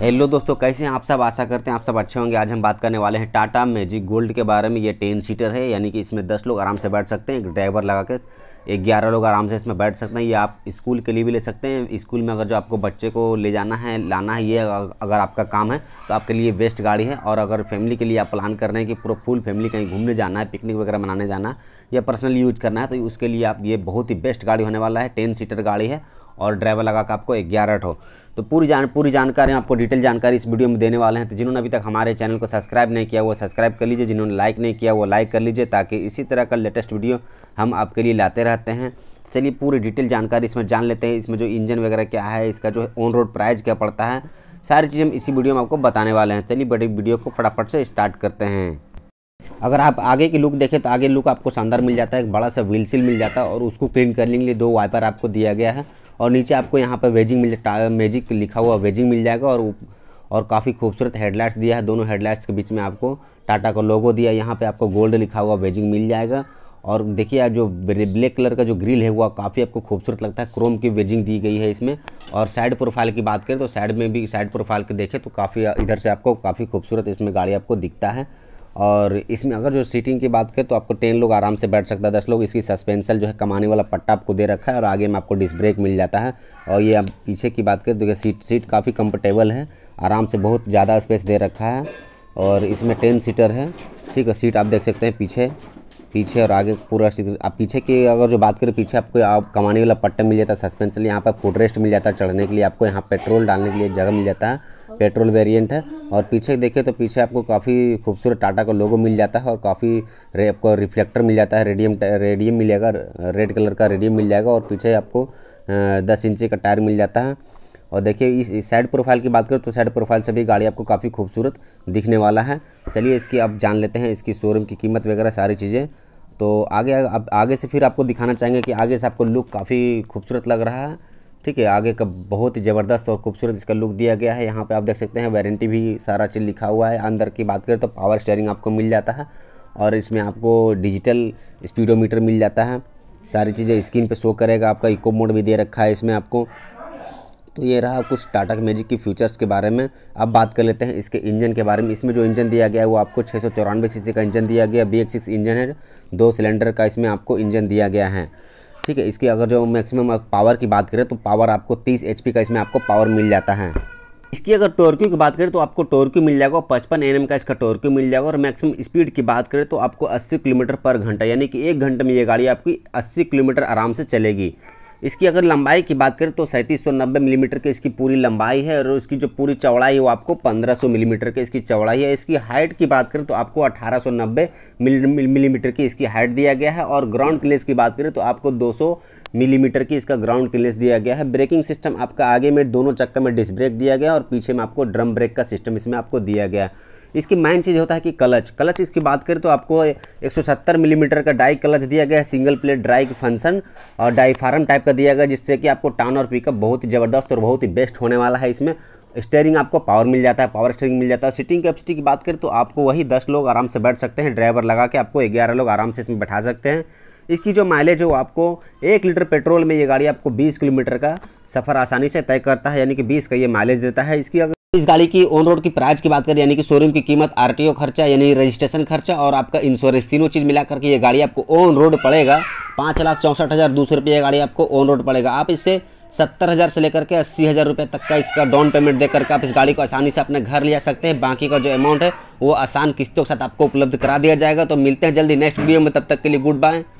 hello दोस्तों कैसे हैं आप सब आशा करते हैं आप सब अच्छे होंगे आज हम बात करने वाले हैं टाटा मैजिक गोल्ड के बारे में ये टेन सीटर है यानी कि इसमें दस लोग आराम से बैठ सकते हैं एक ड्राइवर लगा के ग्यारह लोग आराम से इसमें बैठ सकते हैं ये आप स्कूल के लिए भी ले सकते हैं स्कूल में अगर जो आपको बच्चे को ले जाना है लाना है ये अगर आपका काम है तो आपके लिए बेस्ट गाड़ी है और अगर फैमिली के लिए आप प्लान कर रहे हैं कि पूरा फुल फैमिली कहीं घूमने जाना है पिकनिक वगैरह मनाने जाना है या पर्सनली यूज करना है तो उसके लिए आप ये बहुत ही बेस्ट गाड़ी होने वाला है टेन सीटर गाड़ी है और ड्राइवर लगा के आपको ग्यारह ठो तो पूरी जान पूरी जानकारी आपको डिटेल जानकारी इस वीडियो में देने वाले हैं तो जिन्होंने अभी तक हमारे चैनल को सब्सक्राइब नहीं किया वो सब्सक्राइब कर लीजिए जिन्होंने लाइक नहीं किया वो लाइक कर लीजिए ताकि इसी तरह का लेटेस्ट वीडियो हम आपके लिए लाते रहते हैं तो चलिए पूरी डिटेल जानकारी इसमें जान लेते हैं इसमें जो इंजन वगैरह क्या है इसका जो ऑन रोड प्राइस क्या पड़ता है सारी चीज़ हम इसी वीडियो में आपको बताने वाले हैं चलिए बड़ी वीडियो को फटाफट से स्टार्ट करते हैं अगर आप आगे की लुक देखें तो आगे लुक आपको शानदार मिल जाता है एक बड़ा सा व्हील सील मिल जाता है और उसको क्लीन करने के लिए दो वाइपर आपको दिया गया है और नीचे आपको यहाँ पर वेजिंग मिल मैजिक लिखा हुआ वेजिंग मिल जाएगा और और काफ़ी खूबसूरत हेडलाइट्स दिया है दोनों हेडलाइट्स के बीच में आपको टाटा का लोगो दिया यहाँ पे आपको गोल्ड लिखा हुआ वेजिंग मिल जाएगा और देखिए जो ब्लैक कलर का जो ग्रिल है वो काफ़ी आपको खूबसूरत लगता है क्रोम की वेजिंग दी गई है इसमें और साइड प्रोफाइल की बात करें तो साइड में भी साइड प्रोफाइल के देखें तो काफ़ी इधर से आपको काफ़ी खूबसूरत इसमें गाड़ी आपको दिखता है और इसमें अगर जो सीटिंग की बात करें तो आपको टेन लोग आराम से बैठ सकता है दस लोग इसकी सस्पेंसल जो है कमाने वाला पट्टा आपको दे रखा है और आगे में आपको डिस्क ब्रेक मिल जाता है और ये आप पीछे की बात करें तो सीट सीट काफ़ी कंफर्टेबल है आराम से बहुत ज़्यादा स्पेस दे रखा है और इसमें टेन सीटर है ठीक है सीट आप देख सकते हैं पीछे पीछे और आगे पूरा आप पीछे की अगर जो बात करें पीछे आपको आप कमाने वाला पट्टा मिल जाता है सस्पेंशन यहाँ पर फुट रेस्ट मिल जाता है चढ़ने के लिए आपको यहाँ पेट्रोल डालने के लिए जगह मिल जाता है पेट्रोल वेरिएंट है और पीछे देखें तो पीछे आपको काफ़ी खूबसूरत टाटा का लोगो मिल जाता है और काफ़ी आपको रिफ्लेक्टर मिल जाता है रेडियम रेडियम मिलेगा रेड कलर का रेडियम मिल जाएगा और पीछे आपको दस इंची का टायर मिल जाता है और देखिए इस साइड प्रोफाइल की बात करें तो साइड प्रोफाइल से भी गाड़ी आपको काफ़ी खूबसूरत दिखने वाला है चलिए इसकी आप जान लेते हैं इसकी शोरूम की कीमत वगैरह सारी चीज़ें तो आगे अब आगे से फिर आपको दिखाना चाहेंगे कि आगे से आपको लुक काफ़ी खूबसूरत लग रहा है ठीक है आगे का बहुत ही ज़बरदस्त और खूबसूरत इसका लुक दिया गया है यहाँ पे आप देख सकते हैं वारंटी भी सारा चीज़ लिखा हुआ है अंदर की बात करें तो पावर स्टेयरिंग आपको मिल जाता है और इसमें आपको डिजिटल स्पीडोमीटर मिल जाता है सारी चीज़ें स्क्रीन पे शो करेगा आपका इको मोड भी दे रखा है इसमें आपको तो ये रहा कुछ टाटा मैजिक की फीचर्स के बारे में अब बात कर लेते हैं इसके इंजन के बारे में इसमें जो इंजन दिया गया है वो आपको छः सौ चौरानवे सी का इंजन दिया गया बी एक्स इंजन है दो सिलेंडर का इसमें आपको इंजन दिया गया है ठीक है इसकी अगर जो मैक्सिमम पावर की बात करें तो पावर आपको तीस एच का इसमें आपको पावर मिल जाता है इसकी अगर टोरक्यू की बात करें तो आपको टोरक्यू मिल जाएगा पचपन एन का इसका टोरक्यू मिल जाएगा और मैक्सिमम स्पीड की बात करें तो आपको अस्सी किलोमीटर पर घंटा यानी कि एक घंटे में ये गाड़ी आपकी अस्सी किलोमीटर आराम से चलेगी इसकी अगर लंबाई की बात करें तो सैंतीस सौ नब्बे मिलीमीटर की इसकी पूरी लंबाई है और इसकी जो पूरी चौड़ाई है वो आपको पंद्रह सौ मिलीमीटर की इसकी चौड़ाई है इसकी हाइट की बात करें तो आपको अठारह सौ नब्बे मिलीमीटर की इसकी हाइट दिया गया है और ग्राउंड क्लेस की बात करें तो आपको दो सौ मिलीमीटर की इसका ग्राउंड क्लेस दिया गया है ब्रेकिंग सिस्टम आपका आगे में दोनों चक्कर में डिस्क ब्रेक दिया गया और पीछे में आपको ड्रम ब्रेक का सिस्टम इसमें आपको दिया गया है इसकी मेन चीज़ होता है कि क्लच क्लच इसकी बात करें तो आपको 170 मिलीमीटर mm का डाई क्लच दिया गया है सिंगल प्लेट ड्राई फंक्शन और डाई फार्म टाइप का दिया गया जिससे कि आपको टर्न और पिकअप बहुत ही ज़बरदस्त और बहुत ही बेस्ट होने वाला है इसमें स्टेयरिंग आपको पावर मिल जाता है पावर स्टेयरिंग मिल जाता है सीटिंग कैपेसिटी की बात करें तो आपको वही दस लोग आराम से बैठ सकते हैं ड्राइवर लगा के आपको ग्यारह लोग आराम से इसमें बैठा सकते हैं इसकी जो माइलेज है वो आपको एक लीटर पेट्रोल में ये गाड़ी आपको 20 किलोमीटर का सफ़र आसानी से तय करता है यानी कि 20 का ये माइलेज देता है इसकी अगर इस गाड़ी की ऑन रोड की प्राइस की बात करें यानी कि शोरूम की कीमत आरटीओ खर्चा यानी रजिस्ट्रेशन खर्चा और आपका इंश्योरेंस तीनों चीज़ मिला करके ये गाड़ी आपको ऑन रोड पड़ेगा पाँच लाख चौंसठ हज़ार दो सौ रुपये गाड़ी आपको ऑन रोड पड़ेगा आप इसे सत्तर हज़ार से लेकर के अस्सी हज़ार रुपये तक का इसका डाउन पेमेंट देकर के आप इस गाड़ी को आसानी से अपने घर ले जा सकते हैं बाकी का जो अमाउंट है वो आसान किस्तों के साथ आपको उपलब्ध करा दिया जाएगा तो मिलते हैं जल्दी नेक्स्ट वीडियो में तब तक के लिए गुड बाय